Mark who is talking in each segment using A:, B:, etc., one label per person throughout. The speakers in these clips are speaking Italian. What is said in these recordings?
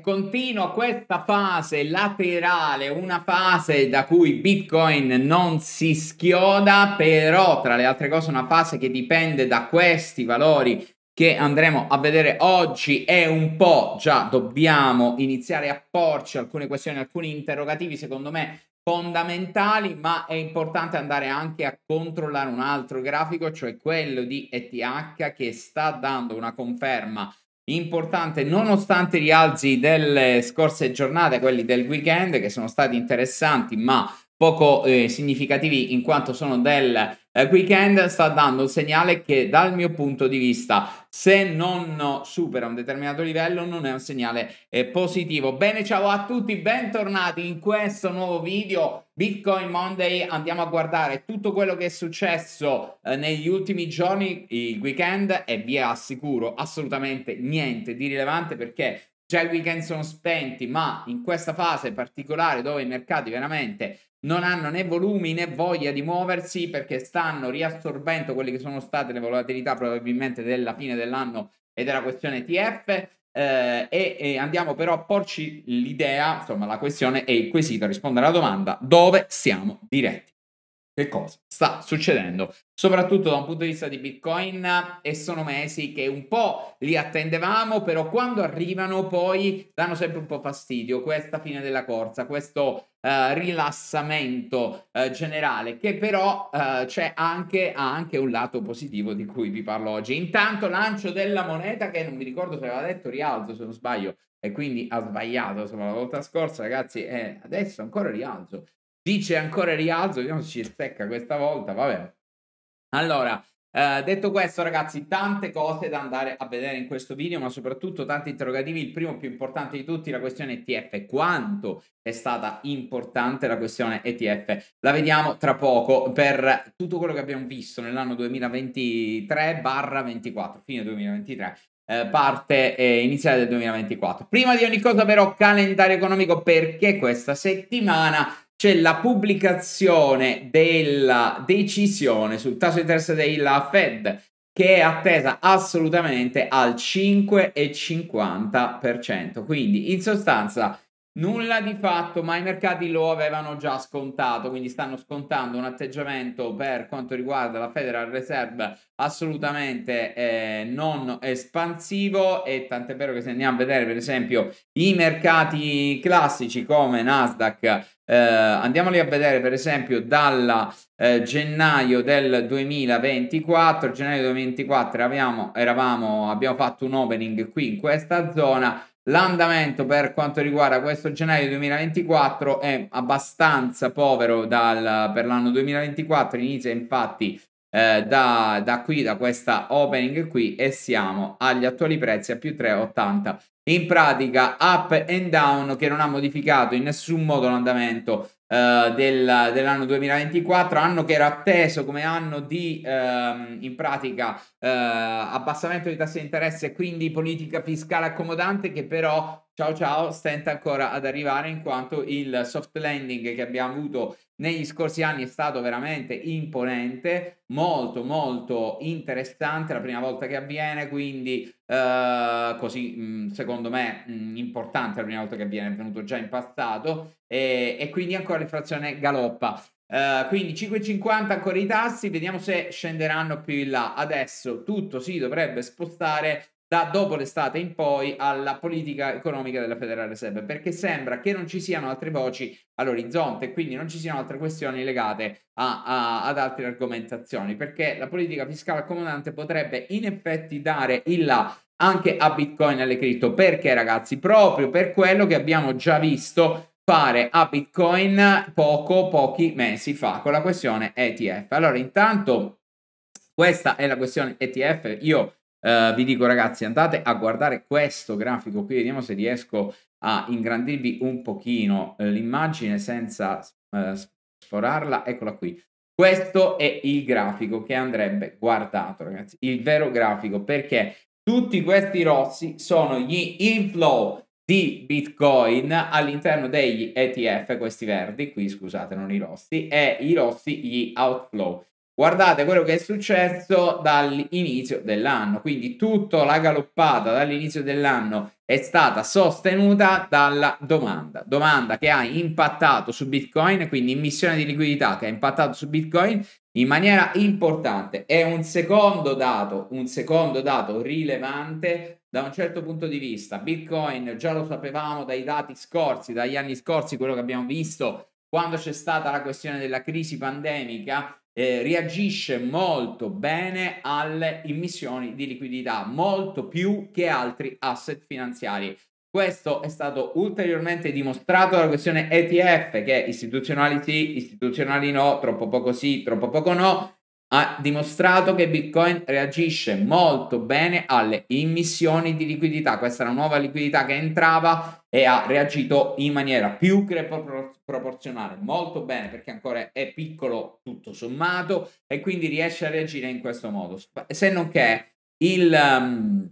A: Continua questa fase laterale, una fase da cui Bitcoin non si schioda, però tra le altre cose una fase che dipende da questi valori che andremo a vedere oggi è un po' già dobbiamo iniziare a porci alcune questioni, alcuni interrogativi secondo me fondamentali, ma è importante andare anche a controllare un altro grafico, cioè quello di ETH che sta dando una conferma importante nonostante i rialzi delle scorse giornate, quelli del weekend che sono stati interessanti ma poco eh, significativi in quanto sono del eh, weekend, sta dando un segnale che dal mio punto di vista se non supera un determinato livello non è un segnale eh, positivo. Bene, ciao a tutti, bentornati in questo nuovo video Bitcoin Monday andiamo a guardare tutto quello che è successo eh, negli ultimi giorni, il weekend e vi assicuro assolutamente niente di rilevante perché già i weekend sono spenti, ma in questa fase particolare dove i mercati veramente non hanno né volumi né voglia di muoversi perché stanno riassorbendo quelle che sono state le volatilità probabilmente della fine dell'anno e della questione TF, eh, e, e, andiamo però a porci l'idea, insomma la questione e il quesito, rispondere alla domanda dove siamo diretti che cosa sta succedendo, soprattutto da un punto di vista di Bitcoin eh, e sono mesi che un po' li attendevamo, però quando arrivano poi danno sempre un po' fastidio questa fine della corsa, questo uh, rilassamento uh, generale che però uh, c'è anche, ha anche un lato positivo di cui vi parlo oggi. Intanto lancio della moneta che non mi ricordo se aveva detto rialzo se non sbaglio e quindi ha sbagliato insomma la volta scorsa ragazzi e adesso ancora rialzo Dice ancora rialzo, vediamo se ci secca questa volta, vabbè. Allora, eh, detto questo ragazzi, tante cose da andare a vedere in questo video, ma soprattutto tanti interrogativi. Il primo più importante di tutti, la questione ETF. Quanto è stata importante la questione ETF? La vediamo tra poco per tutto quello che abbiamo visto nell'anno 2023-24, fine 2023 eh, parte eh, iniziale del 2024. Prima di ogni cosa però calendario economico perché questa settimana c'è la pubblicazione della decisione sul tasso di interesse della Fed che è attesa assolutamente al 5,50%. Quindi in sostanza nulla di fatto, ma i mercati lo avevano già scontato, quindi stanno scontando un atteggiamento per quanto riguarda la Federal Reserve assolutamente eh, non espansivo e tant'è vero che se andiamo a vedere per esempio i mercati classici come Nasdaq eh, andiamoli a vedere per esempio dal eh, gennaio del 2024, gennaio 2024 abbiamo, eravamo, abbiamo fatto un opening qui in questa zona, L'andamento per quanto riguarda questo gennaio 2024 è abbastanza povero dal, per l'anno 2024, inizia infatti eh, da, da, qui, da questa opening qui e siamo agli attuali prezzi a più 3,80. In pratica up and down che non ha modificato in nessun modo l'andamento eh, del, dell'anno 2024, anno che era atteso come anno di ehm, in pratica eh, abbassamento dei tassi di interesse e quindi politica fiscale accomodante che però ciao ciao stenta ancora ad arrivare in quanto il soft landing che abbiamo avuto negli scorsi anni è stato veramente imponente, molto molto interessante, la prima volta che avviene, quindi eh, così mm, secondo me mm, importante la prima volta che avviene, è venuto già in passato e, e quindi ancora l'inflazione galoppa. Uh, quindi 5,50 ancora i tassi, vediamo se scenderanno più in là. Adesso tutto si dovrebbe spostare da dopo l'estate in poi alla politica economica della Federal Reserve, perché sembra che non ci siano altre voci all'orizzonte, quindi non ci siano altre questioni legate a, a, ad altre argomentazioni, perché la politica fiscale accomodante potrebbe in effetti dare il là anche a Bitcoin e alle cripto, perché ragazzi, proprio per quello che abbiamo già visto fare a Bitcoin poco, pochi mesi fa con la questione ETF. Allora, intanto questa è la questione ETF, io Uh, vi dico ragazzi andate a guardare questo grafico qui vediamo se riesco a ingrandirvi un pochino eh, l'immagine senza uh, sforarla eccola qui questo è il grafico che andrebbe guardato ragazzi il vero grafico perché tutti questi rossi sono gli inflow di bitcoin all'interno degli ETF questi verdi qui scusate non i rossi e i rossi gli outflow Guardate quello che è successo dall'inizio dell'anno, quindi tutta la galoppata dall'inizio dell'anno è stata sostenuta dalla domanda, domanda che ha impattato su Bitcoin, quindi emissione di liquidità che ha impattato su Bitcoin in maniera importante. È un secondo dato, un secondo dato rilevante da un certo punto di vista. Bitcoin già lo sapevamo dai dati scorsi, dagli anni scorsi, quello che abbiamo visto quando c'è stata la questione della crisi pandemica eh, reagisce molto bene alle emissioni di liquidità, molto più che altri asset finanziari. Questo è stato ulteriormente dimostrato dalla questione ETF, che istituzionali sì, istituzionali no, troppo poco sì, troppo poco no, ha dimostrato che Bitcoin reagisce molto bene alle immissioni di liquidità. Questa è una nuova liquidità che entrava e ha reagito in maniera più che proporzionale, molto bene perché ancora è piccolo tutto sommato e quindi riesce a reagire in questo modo. Se non che il, um,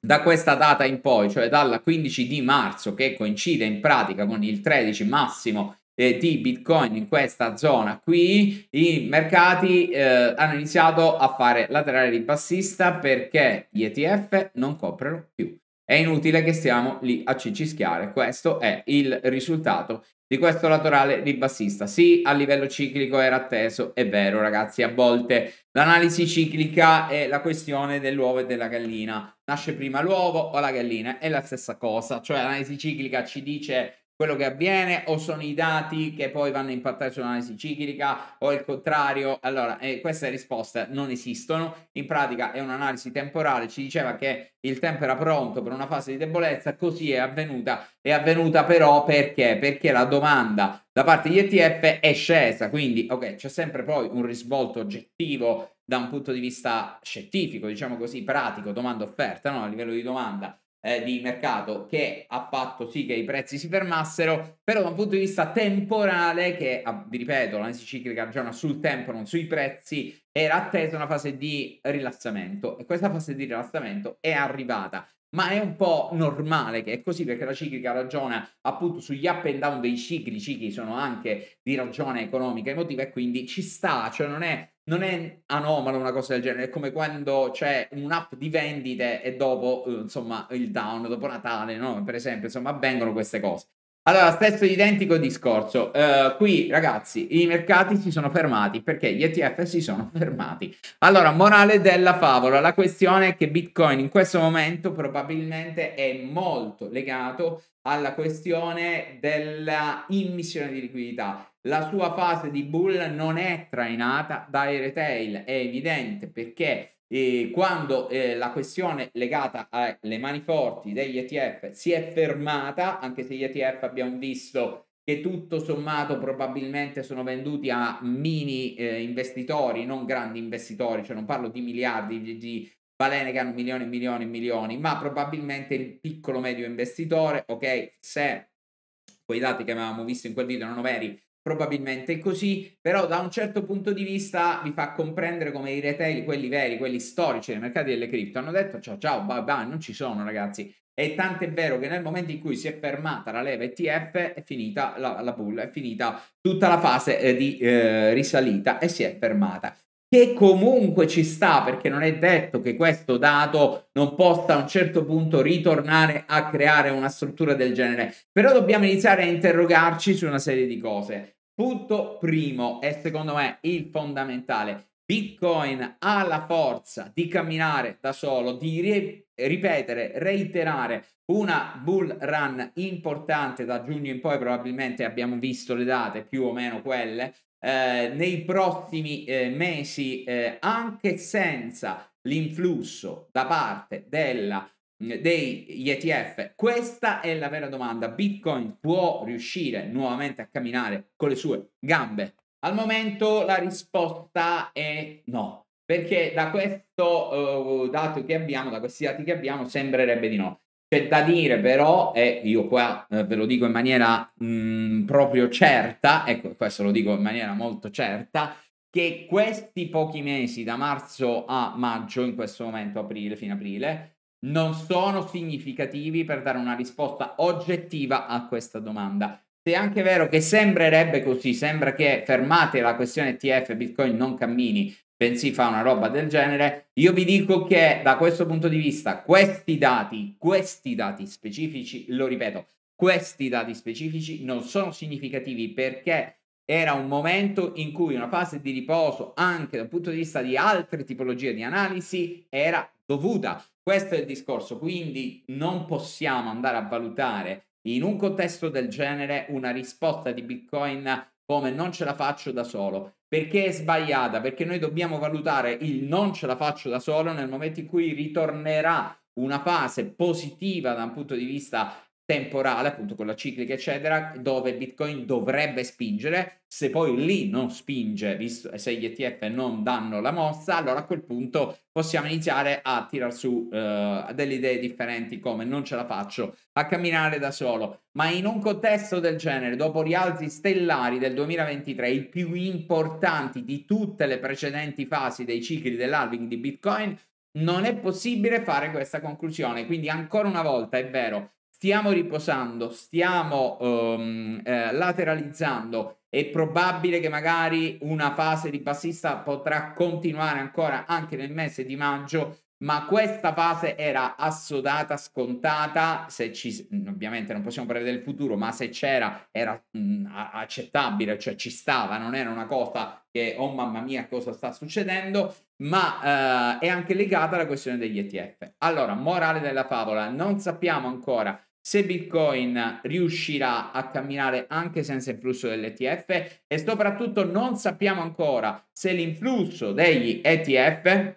A: da questa data in poi, cioè dal 15 di marzo che coincide in pratica con il 13 massimo eh, di Bitcoin in questa zona qui, i mercati eh, hanno iniziato a fare laterale ribassista perché gli ETF non coprono più. È inutile che stiamo lì a cicischiare, questo è il risultato di questo laterale ribassista. Sì, a livello ciclico era atteso, è vero ragazzi, a volte l'analisi ciclica è la questione dell'uovo e della gallina. Nasce prima l'uovo o la gallina? È la stessa cosa, cioè l'analisi ciclica ci dice quello che avviene o sono i dati che poi vanno a impattare sull'analisi ciclica o il contrario. Allora, eh, queste risposte non esistono. In pratica è un'analisi temporale, ci diceva che il tempo era pronto per una fase di debolezza, così è avvenuta. È avvenuta però perché? Perché la domanda da parte degli ETF è scesa, quindi ok, c'è sempre poi un risvolto oggettivo da un punto di vista scientifico, diciamo così, pratico, domanda-offerta, no? a livello di domanda eh, di mercato che ha fatto sì che i prezzi si fermassero, però da un punto di vista temporale, che ah, vi ripeto, l'analisi ciclica ragiona sul tempo, non sui prezzi, era attesa una fase di rilassamento e questa fase di rilassamento è arrivata ma è un po' normale che è così perché la ciclica ragiona appunto sugli up and down dei cicli, i cicli sono anche di ragione economica emotiva e quindi ci sta, cioè non è, non è anomalo una cosa del genere, è come quando c'è un'app di vendite e dopo eh, insomma il down, dopo Natale, no? per esempio, insomma avvengono queste cose. Allora, stesso identico discorso. Uh, qui, ragazzi, i mercati si sono fermati perché gli ETF si sono fermati. Allora, morale della favola, la questione è che Bitcoin in questo momento probabilmente è molto legato alla questione della immissione di liquidità. La sua fase di bull non è trainata dai retail, è evidente perché e quando eh, la questione legata alle mani forti degli ETF si è fermata, anche se gli ETF abbiamo visto che tutto sommato probabilmente sono venduti a mini eh, investitori, non grandi investitori, cioè non parlo di miliardi di, di balene che hanno milioni e milioni e milioni, ma probabilmente il piccolo medio investitore, ok, se quei dati che avevamo visto in quel video non erano veri, probabilmente così, però da un certo punto di vista vi fa comprendere come i retail, quelli veri, quelli storici dei mercati delle cripto, hanno detto ciao ciao, bye bye, non ci sono ragazzi. E tanto è vero che nel momento in cui si è fermata la leva ETF è finita la, la pool, è finita tutta la fase eh, di eh, risalita e si è fermata che comunque ci sta, perché non è detto che questo dato non possa a un certo punto ritornare a creare una struttura del genere, però dobbiamo iniziare a interrogarci su una serie di cose. Punto primo e secondo me il fondamentale. Bitcoin ha la forza di camminare da solo, di ri ripetere, reiterare una bull run importante da giugno in poi, probabilmente abbiamo visto le date più o meno quelle, eh, nei prossimi eh, mesi eh, anche senza l'influsso da parte della degli ETF? Questa è la vera domanda. Bitcoin può riuscire nuovamente a camminare con le sue gambe? Al momento la risposta è no, perché da questo uh, dato che abbiamo, da questi dati che abbiamo, sembrerebbe di no. C'è da dire però, e io qua eh, ve lo dico in maniera mh, mm, proprio certa, ecco, questo lo dico in maniera molto certa, che questi pochi mesi da marzo a maggio, in questo momento aprile, fine aprile, non sono significativi per dare una risposta oggettiva a questa domanda. Se è anche vero che sembrerebbe così, sembra che fermate la questione TF, Bitcoin non cammini, bensì fa una roba del genere, io vi dico che da questo punto di vista questi dati, questi dati specifici, lo ripeto, questi dati specifici non sono significativi perché era un momento in cui una fase di riposo, anche dal punto di vista di altre tipologie di analisi, era dovuta. Questo è il discorso, quindi non possiamo andare a valutare in un contesto del genere una risposta di Bitcoin come non ce la faccio da solo. Perché è sbagliata? Perché noi dobbiamo valutare il non ce la faccio da solo nel momento in cui ritornerà una fase positiva da un punto di vista temporale, appunto con la ciclica, eccetera, dove Bitcoin dovrebbe spingere. Se poi lì non spinge, visto, se gli ETF non danno la mossa, allora a quel punto possiamo iniziare a tirar su uh, delle idee differenti come non ce la faccio a camminare da solo. Ma in un contesto del genere, dopo rialzi stellari del 2023, i più importanti di tutte le precedenti fasi dei cicli dell'halving di Bitcoin, non è possibile fare questa conclusione. Quindi ancora una volta è vero, stiamo riposando, stiamo um, eh, lateralizzando, è probabile che magari una fase di bassista potrà continuare ancora anche nel mese di maggio, ma questa fase era assodata, scontata, se ci, mm, ovviamente non possiamo prevedere il futuro, ma se c'era era mh, mm, accettabile, cioè ci stava, non era una cosa che, oh mamma mia, cosa sta succedendo, ma eh, è anche legata alla questione degli ETF. Allora, morale della favola, non sappiamo ancora se Bitcoin riuscirà a camminare anche senza il flusso dell'ETF e soprattutto non sappiamo ancora se l'influsso degli ETF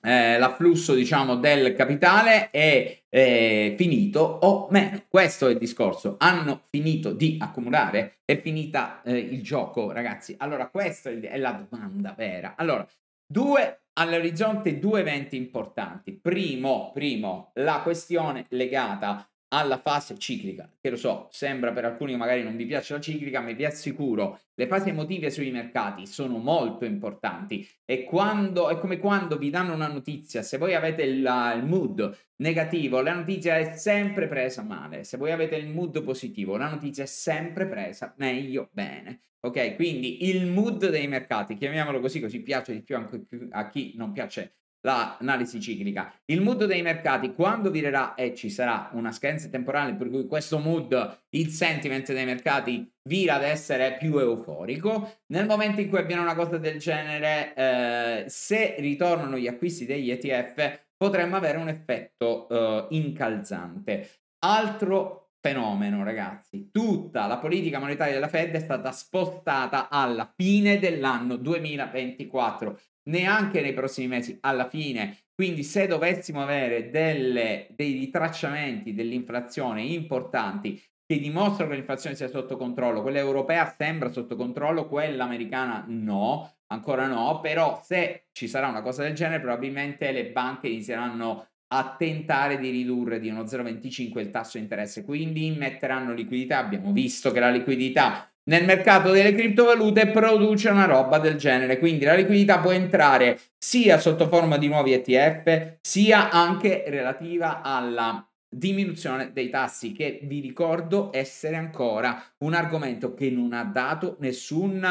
A: eh, l'afflusso diciamo del capitale è eh, finito o meno questo è il discorso hanno finito di accumulare è finita eh, il gioco ragazzi allora questa è la domanda vera allora due all'orizzonte due eventi importanti primo primo la questione legata alla fase ciclica, che lo so, sembra per alcuni che magari non vi piace la ciclica, ma vi assicuro, le fasi emotive sui mercati sono molto importanti e quando, è come quando vi danno una notizia, se voi avete il, il mood negativo, la notizia è sempre presa male, se voi avete il mood positivo, la notizia è sempre presa meglio bene. Ok, quindi il mood dei mercati, chiamiamolo così, così piace di più anche a chi non piace l'analisi ciclica. Il mood dei mercati quando virerà e ci sarà una scadenza temporale per cui questo mood, il sentiment dei mercati vira ad essere più euforico. Nel momento in cui avviene una cosa del genere, eh, se ritornano gli acquisti degli ETF, potremmo avere un effetto eh, incalzante. Altro fenomeno, ragazzi. Tutta la politica monetaria della Fed è stata spostata alla fine dell'anno 2024 neanche nei prossimi mesi, alla fine. Quindi se dovessimo avere delle, dei ritracciamenti dell'inflazione importanti che dimostrano che l'inflazione sia sotto controllo, quella europea sembra sotto controllo, quella americana no, ancora no, però se ci sarà una cosa del genere probabilmente le banche inizieranno a tentare di ridurre di uno 0,25 il tasso di interesse, quindi metteranno liquidità, abbiamo visto che la liquidità nel mercato delle criptovalute produce una roba del genere. Quindi la liquidità può entrare sia sotto forma di nuovi ETF, sia anche relativa alla diminuzione dei tassi, che vi ricordo essere ancora un argomento che non ha dato nessun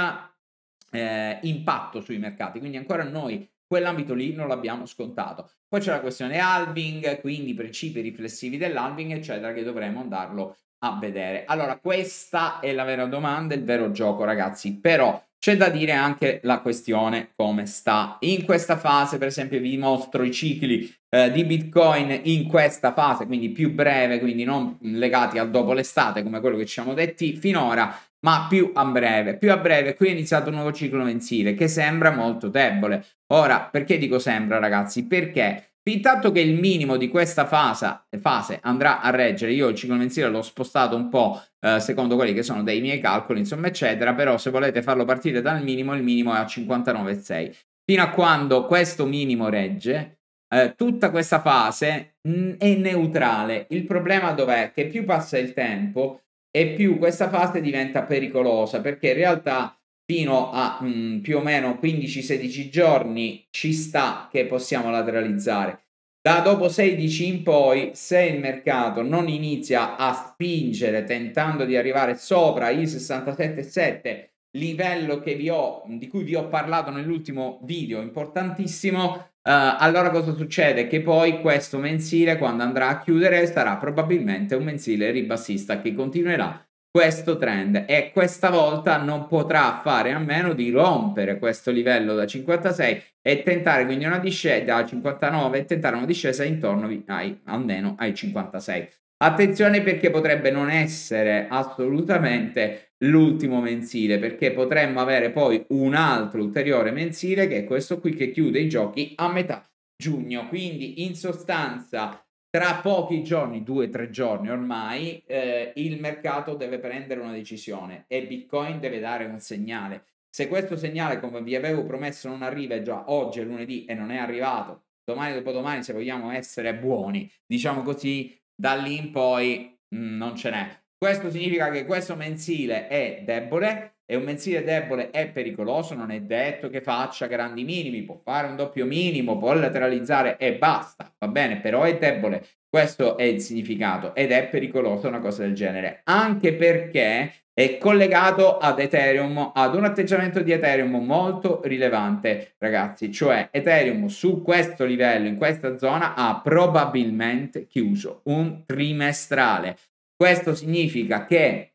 A: eh, impatto sui mercati. Quindi ancora noi quell'ambito lì non l'abbiamo scontato. Poi c'è la questione halving, quindi principi riflessivi dell'halving, eccetera, che dovremmo andarlo a vedere. Allora, questa è la vera domanda, il vero gioco, ragazzi. Però c'è da dire anche la questione come sta. In questa fase, per esempio, vi mostro i cicli eh, di Bitcoin in questa fase, quindi più breve, quindi non legati al dopo l'estate, come quello che ci siamo detti finora, ma più a breve. Più a breve, qui è iniziato un nuovo ciclo mensile che sembra molto debole. Ora, perché dico sembra, ragazzi? Perché Intanto che il minimo di questa fase, fase, andrà a reggere, io il ciclo mensile l'ho spostato un po' eh, secondo quelli che sono dei miei calcoli, insomma, eccetera, però se volete farlo partire dal minimo, il minimo è a 59,6. Fino a quando questo minimo regge, eh, tutta questa fase mh, mm, è neutrale. Il problema dov'è? Che più passa il tempo e più questa fase diventa pericolosa, perché in realtà fino a mh, mm, più o meno 15-16 giorni ci sta che possiamo lateralizzare. Da dopo 16 in poi, se il mercato non inizia a spingere tentando di arrivare sopra i 67,7 livello che vi ho, di cui vi ho parlato nell'ultimo video, importantissimo, Uh, allora cosa succede? Che poi questo mensile quando andrà a chiudere sarà probabilmente un mensile ribassista che continuerà questo trend e questa volta non potrà fare a meno di rompere questo livello da 56 e tentare quindi una discesa da 59 e tentare una discesa intorno ai, almeno ai 56. Attenzione perché potrebbe non essere assolutamente l'ultimo mensile perché potremmo avere poi un altro ulteriore mensile che è questo qui che chiude i giochi a metà giugno quindi in sostanza tra pochi giorni, due o tre giorni ormai, eh, il mercato deve prendere una decisione e Bitcoin deve dare un segnale. Se questo segnale, come vi avevo promesso, non arriva già oggi è lunedì e non è arrivato, domani dopodomani, se vogliamo essere buoni, diciamo così, da lì in poi mh, mm, non ce n'è. Questo significa che questo mensile è debole, è un mensile debole è pericoloso, non è detto che faccia grandi minimi, può fare un doppio minimo, può lateralizzare e basta, va bene, però è debole. Questo è il significato ed è pericoloso una cosa del genere, anche perché è collegato ad Ethereum, ad un atteggiamento di Ethereum molto rilevante, ragazzi, cioè Ethereum su questo livello, in questa zona, ha probabilmente chiuso un trimestrale. Questo significa che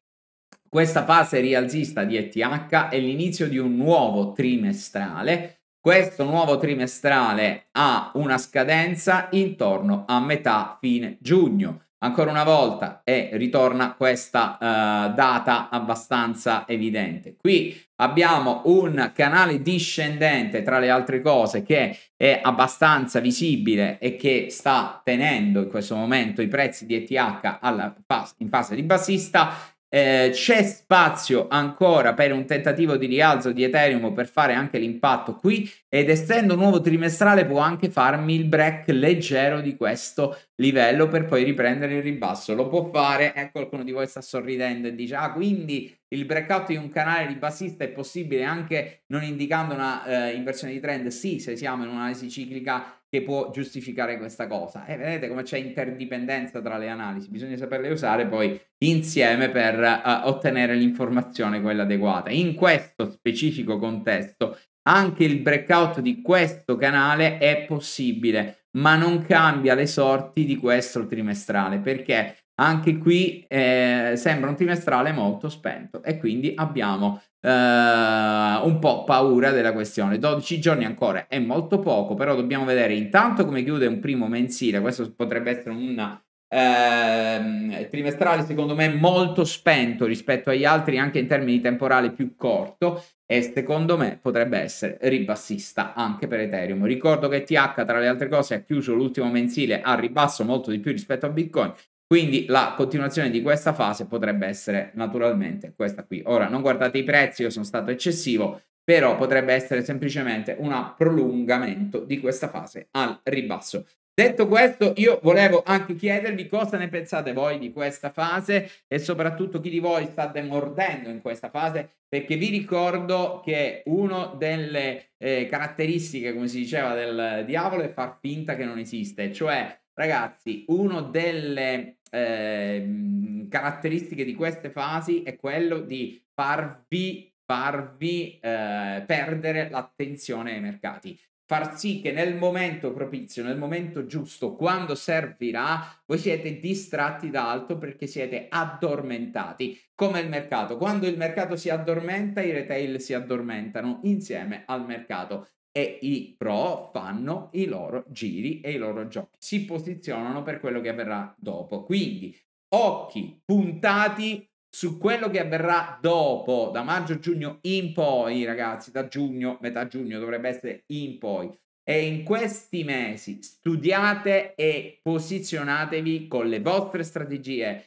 A: questa fase rialzista di ETH è l'inizio di un nuovo trimestrale. Questo nuovo trimestrale ha una scadenza intorno a metà fine giugno. Ancora una volta e ritorna questa eh, data abbastanza evidente. Qui abbiamo un canale discendente tra le altre cose che è abbastanza visibile e che sta tenendo in questo momento i prezzi di ETH alla, in fase di bassista eh, c'è spazio ancora per un tentativo di rialzo di Ethereum per fare anche l'impatto qui ed essendo un nuovo trimestrale può anche farmi il break leggero di questo livello per poi riprendere il ribasso. Lo può fare, eh, qualcuno di voi sta sorridendo e dice ah quindi il breakout di un canale di è possibile anche non indicando una eh, inversione di trend? Sì, se siamo in un'analisi ciclica che può giustificare questa cosa. E vedete come c'è interdipendenza tra le analisi, bisogna saperle usare poi insieme per eh, ottenere l'informazione quella adeguata. In questo specifico contesto anche il breakout di questo canale è possibile ma non cambia le sorti di questo trimestrale perché anche qui eh, sembra un trimestrale molto spento e quindi abbiamo eh, un po' paura della questione. 12 giorni ancora è molto poco, però dobbiamo vedere intanto come chiude un primo mensile, questo potrebbe essere un eh, trimestrale secondo me molto spento rispetto agli altri anche in termini temporali più corto e secondo me potrebbe essere ribassista anche per Ethereum. Ricordo che TH tra le altre cose ha chiuso l'ultimo mensile a ribasso molto di più rispetto a Bitcoin, quindi la continuazione di questa fase potrebbe essere naturalmente questa qui. Ora non guardate i prezzi, io sono stato eccessivo, però potrebbe essere semplicemente un prolungamento di questa fase al ribasso. Detto questo, io volevo anche chiedervi cosa ne pensate voi di questa fase e soprattutto chi di voi sta demordendo in questa fase, perché vi ricordo che una delle eh, caratteristiche, come si diceva, del diavolo è far finta che non esiste, cioè ragazzi, una delle eh, caratteristiche di queste fasi è quello di farvi, farvi eh, perdere l'attenzione ai mercati far sì che nel momento propizio, nel momento giusto, quando servirà, voi siete distratti da altro perché siete addormentati, come il mercato. Quando il mercato si addormenta, i retail si addormentano insieme al mercato e i pro fanno i loro giri e i loro giochi, si posizionano per quello che avverrà dopo. Quindi occhi puntati su quello che avverrà dopo, da maggio-giugno in poi, ragazzi, da giugno, metà giugno dovrebbe essere in poi. E in questi mesi studiate e posizionatevi con le vostre strategie,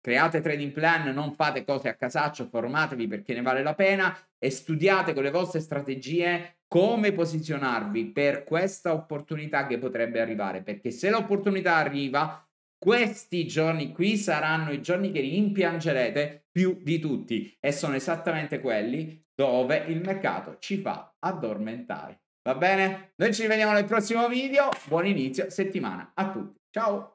A: create trading plan, non fate cose a casaccio, formatevi perché ne vale la pena e studiate con le vostre strategie come posizionarvi per questa opportunità che potrebbe arrivare, perché se l'opportunità arriva, questi giorni qui saranno i giorni che rimpiangerete più di tutti e sono esattamente quelli dove il mercato ci fa addormentare. Va bene? Noi ci vediamo nel prossimo video, buon inizio settimana a tutti. Ciao!